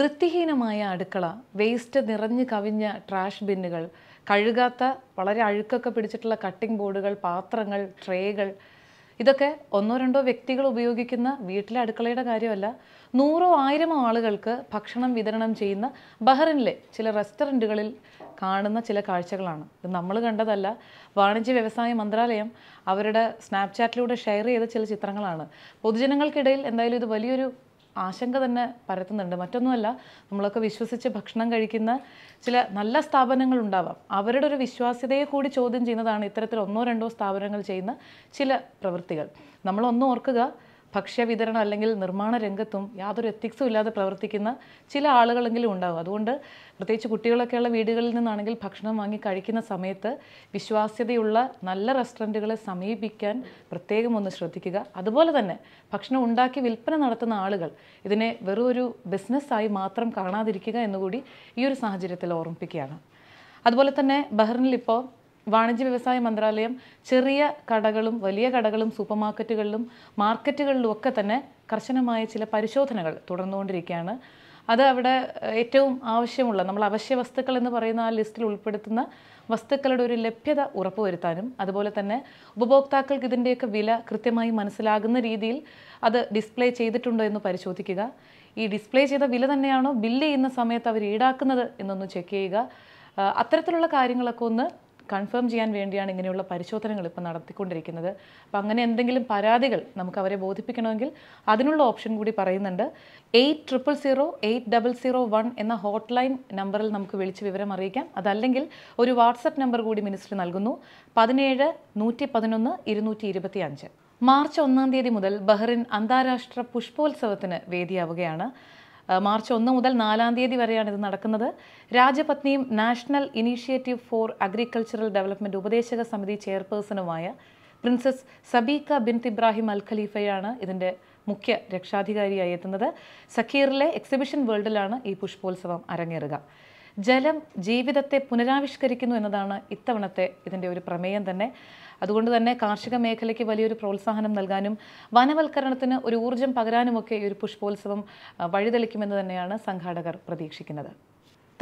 വൃത്തിഹീനമായ അടുക്കള വേസ്റ്റ് നിറഞ്ഞു കവിഞ്ഞ ട്രാഷ് ബിന്നുകൾ കഴുകാത്ത വളരെ അഴുക്കൊക്കെ പിടിച്ചിട്ടുള്ള കട്ടിംഗ് ബോർഡുകൾ പാത്രങ്ങൾ ട്രേകൾ ഇതൊക്കെ ഒന്നോ രണ്ടോ വ്യക്തികൾ ഉപയോഗിക്കുന്ന വീട്ടിലെ അടുക്കളയുടെ കാര്യമല്ല നൂറോ ആയിരമോ ആളുകൾക്ക് ഭക്ഷണം വിതരണം ചെയ്യുന്ന ബഹ്റിനിലെ ചില റെസ്റ്റോറൻറ്റുകളിൽ കാണുന്ന ചില കാഴ്ചകളാണ് ഇത് നമ്മൾ കണ്ടതല്ല വാണിജ്യ വ്യവസായ മന്ത്രാലയം അവരുടെ സ്നാപ്ചാറ്റിലൂടെ ഷെയർ ചെയ്ത ചില ചിത്രങ്ങളാണ് പൊതുജനങ്ങൾക്കിടയിൽ എന്തായാലും ഇത് വലിയൊരു ആശങ്ക തന്നെ പരത്തുന്നുണ്ട് മറ്റൊന്നുമല്ല നമ്മളൊക്കെ വിശ്വസിച്ച് ഭക്ഷണം കഴിക്കുന്ന ചില നല്ല സ്ഥാപനങ്ങൾ ഉണ്ടാവാം അവരുടെ ഒരു വിശ്വാസ്യതയെ കൂടി ചോദ്യം ചെയ്യുന്നതാണ് ഇത്തരത്തിൽ ഒന്നോ രണ്ടോ സ്ഥാപനങ്ങൾ ചെയ്യുന്ന ചില പ്രവൃത്തികൾ നമ്മളൊന്നും ഓർക്കുക ഭക്ഷ്യവിതരണം അല്ലെങ്കിൽ നിർമ്മാണ രംഗത്തും യാതൊരു എത്തിക്സും ഇല്ലാതെ പ്രവർത്തിക്കുന്ന ചില ആളുകളെങ്കിലും ഉണ്ടാവും അതുകൊണ്ട് പ്രത്യേകിച്ച് കുട്ടികളൊക്കെയുള്ള വീടുകളിൽ നിന്നാണെങ്കിൽ ഭക്ഷണം വാങ്ങി കഴിക്കുന്ന സമയത്ത് വിശ്വാസ്യതയുള്ള നല്ല റെസ്റ്റോറൻറ്റുകളെ സമീപിക്കാൻ പ്രത്യേകം ഒന്ന് ശ്രദ്ധിക്കുക അതുപോലെ തന്നെ ഭക്ഷണം ഉണ്ടാക്കി വിൽപ്പന നടത്തുന്ന ആളുകൾ ഇതിനെ വെറും ഒരു ബിസിനസ്സായി മാത്രം കാണാതിരിക്കുക എന്നുകൂടി ഈ ഒരു സാഹചര്യത്തിൽ ഓർമ്മിപ്പിക്കുകയാണ് അതുപോലെ തന്നെ ബഹ്റിനിൽ ഇപ്പോൾ വാണിജ്യ വ്യവസായ മന്ത്രാലയം ചെറിയ കടകളും വലിയ കടകളും സൂപ്പർ മാർക്കറ്റുകളിലും മാർക്കറ്റുകളിലും ഒക്കെ തന്നെ കർശനമായ ചില പരിശോധനകൾ തുടർന്നുകൊണ്ടിരിക്കുകയാണ് അത് അവിടെ ഏറ്റവും ആവശ്യമുള്ള നമ്മൾ അവശ്യ വസ്തുക്കൾ എന്ന് പറയുന്ന ആ ലിസ്റ്റിൽ ഉൾപ്പെടുത്തുന്ന വസ്തുക്കളുടെ ഒരു ലഭ്യത ഉറപ്പുവരുത്താനും അതുപോലെ തന്നെ ഉപഭോക്താക്കൾക്ക് ഇതിൻ്റെയൊക്കെ വില കൃത്യമായി മനസ്സിലാകുന്ന രീതിയിൽ അത് ഡിസ്പ്ലേ ചെയ്തിട്ടുണ്ടോ എന്ന് പരിശോധിക്കുക ഈ ഡിസ്പ്ലേ ചെയ്ത വില തന്നെയാണോ ബില്ല് ചെയ്യുന്ന സമയത്ത് അവർ ഈടാക്കുന്നത് എന്നൊന്ന് ചെക്ക് ചെയ്യുക അത്തരത്തിലുള്ള കാര്യങ്ങളൊക്കെ ഒന്ന് കൺഫേം ചെയ്യാൻ വേണ്ടിയാണ് ഇങ്ങനെയുള്ള പരിശോധനകൾ ഇപ്പോൾ നടത്തിക്കൊണ്ടിരിക്കുന്നത് അപ്പം അങ്ങനെ എന്തെങ്കിലും പരാതികൾ നമുക്ക് അവരെ ബോധിപ്പിക്കണമെങ്കിൽ അതിനുള്ള ഓപ്ഷൻ കൂടി പറയുന്നുണ്ട് eight triple zero eight double zero one എന്ന ഹോട്ട് ലൈൻ നമ്പറിൽ നമുക്ക് വിളിച്ച് വിവരം അറിയിക്കാം അതല്ലെങ്കിൽ ഒരു വാട്സപ്പ് നമ്പർ കൂടി മിനിസ്റ്റർ നൽകുന്നു പതിനേഴ് നൂറ്റി പതിനൊന്ന് ഇരുന്നൂറ്റി ഇരുപത്തി അഞ്ച് മാർച്ച് ഒന്നാം തീയതി മുതൽ ബഹ്റിൻ അന്താരാഷ്ട്ര പുഷ്പോത്സവത്തിന് വേദിയാവുകയാണ് മാർച്ച് ഒന്ന് മുതൽ നാലാം തീയതി വരെയാണ് ഇത് നടക്കുന്നത് രാജപത്നിയും national initiative for agricultural development ഉപദേശക സമിതി ചെയർപേഴ്സണുമായ പ്രിൻസസ് സബീക്ക ബിൻത് ഇബ്രാഹിം അൽ ഖലീഫയാണ് ഇതിൻ്റെ മുഖ്യ രക്ഷാധികാരിയായി എത്തുന്നത് സഖീറിലെ എക്സിബിഷൻ വേൾഡിലാണ് ഈ പുഷ്പോത്സവം അരങ്ങേറുക ജലം ജീവിതത്തെ പുനരാവിഷ്കരിക്കുന്നു എന്നതാണ് ഇത്തവണത്തെ ഇതിൻ്റെ ഒരു പ്രമേയം തന്നെ അതുകൊണ്ട് തന്നെ കാർഷിക മേഖലയ്ക്ക് വലിയൊരു പ്രോത്സാഹനം നൽകാനും വനവൽക്കരണത്തിന് ഒരു ഊർജം പകരാനുമൊക്കെ ഈ ഒരു പുഷ്പോത്സവം വഴിതെളിക്കുമെന്ന് തന്നെയാണ് സംഘാടകർ പ്രതീക്ഷിക്കുന്നത്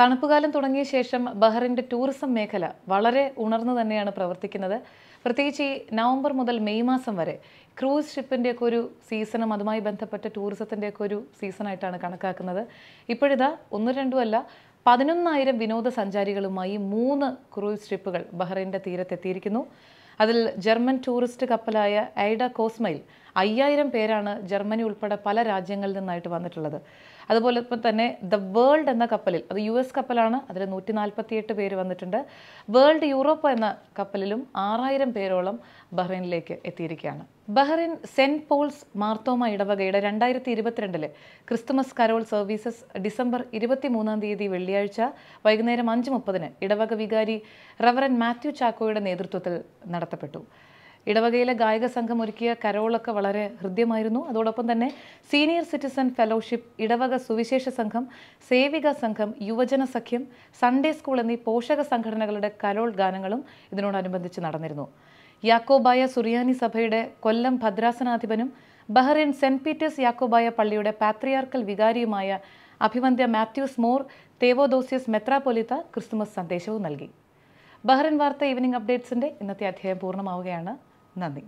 തണുപ്പുകാലം തുടങ്ങിയ ശേഷം ബഹ്റിൻ്റെ ടൂറിസം മേഖല വളരെ ഉണർന്നു തന്നെയാണ് പ്രവർത്തിക്കുന്നത് പ്രത്യേകിച്ച് ഈ നവംബർ മുതൽ മെയ് മാസം വരെ ക്രൂസ് ഷിപ്പിൻ്റെയൊക്കെ ഒരു സീസണും അതുമായി ബന്ധപ്പെട്ട ടൂറിസത്തിൻ്റെയൊക്കെ ഒരു സീസണായിട്ടാണ് കണക്കാക്കുന്നത് ഇപ്പോഴിതാ ഒന്നും രണ്ടുമല്ല പതിനൊന്നായിരം വിനോദസഞ്ചാരികളുമായി മൂന്ന് ക്രൂയിസ് ഷിപ്പുകൾ ബഹ്റൈൻ്റെ തീരത്തെത്തിയിരിക്കുന്നു അതിൽ ജർമ്മൻ ടൂറിസ്റ്റ് കപ്പലായ ഐഡ കോസ്മൈൽ അയ്യായിരം പേരാണ് ജർമ്മനി ഉൾപ്പെടെ പല രാജ്യങ്ങളിൽ നിന്നായിട്ട് വന്നിട്ടുള്ളത് അതുപോലെ ഇപ്പം തന്നെ ദ വേൾഡ് എന്ന കപ്പലിൽ അത് യു എസ് കപ്പലാണ് അതിൽ നൂറ്റി നാൽപ്പത്തിയെട്ട് പേര് വന്നിട്ടുണ്ട് വേൾഡ് യൂറോപ്പ് എന്ന കപ്പലിലും ആറായിരം പേരോളം ബഹ്റൈനിലേക്ക് എത്തിയിരിക്കുകയാണ് ബഹ്റൈൻ സെൻറ്റ് പോൾസ് മാർത്തോമ ഇടവകയുടെ രണ്ടായിരത്തി ഇരുപത്തിരണ്ടിലെ ക്രിസ്തുമസ് കരോൾ സർവീസസ് ഡിസംബർ മൂന്നാം തീയതി വെള്ളിയാഴ്ച വൈകുന്നേരം അഞ്ച് മുപ്പതിന് ഇടവക വികാരി റവറൻ മാത്യു ചാക്കോയുടെ നേതൃത്വത്തിൽ നടത്തപ്പെട്ടു ഇടവകയിലെ ഗായക സംഘം ഒരുക്കിയ കരോളൊക്കെ വളരെ ഹൃദ്യമായിരുന്നു അതോടൊപ്പം തന്നെ സീനിയർ സിറ്റിസൺ ഫെലോഷിപ്പ് ഇടവക സുവിശേഷ സംഘം സേവിക സംഘം യുവജന സഖ്യം സൺഡേ സ്കൂൾ എന്നീ പോഷക സംഘടനകളുടെ കരോൾ ഗാനങ്ങളും ഇതിനോടനുബന്ധിച്ച് നടന്നിരുന്നു യാക്കോബായ സുറിയാനി സഭയുടെ കൊല്ലം ഭദ്രാസനാധിപനും ബഹ്റൈൻ സെന്റ് പീറ്റേഴ്സ് യാക്കോബായ പള്ളിയുടെ പാത്രിയാർക്കൽ വികാരിയുമായ അഭിവന്ദ്യ മാത്യൂസ് മോർ തേവോദോസിയസ് മെത്രാപൊലിത്ത ക്രിസ്തുമസ് സന്ദേശവും നൽകി ബഹ്റൈൻ വാർത്ത ഈവനിംഗ് അപ്ഡേറ്റ്സിന്റെ ഇന്നത്തെ അധ്യായം പൂർണ്ണമാവുകയാണ് നന്ദി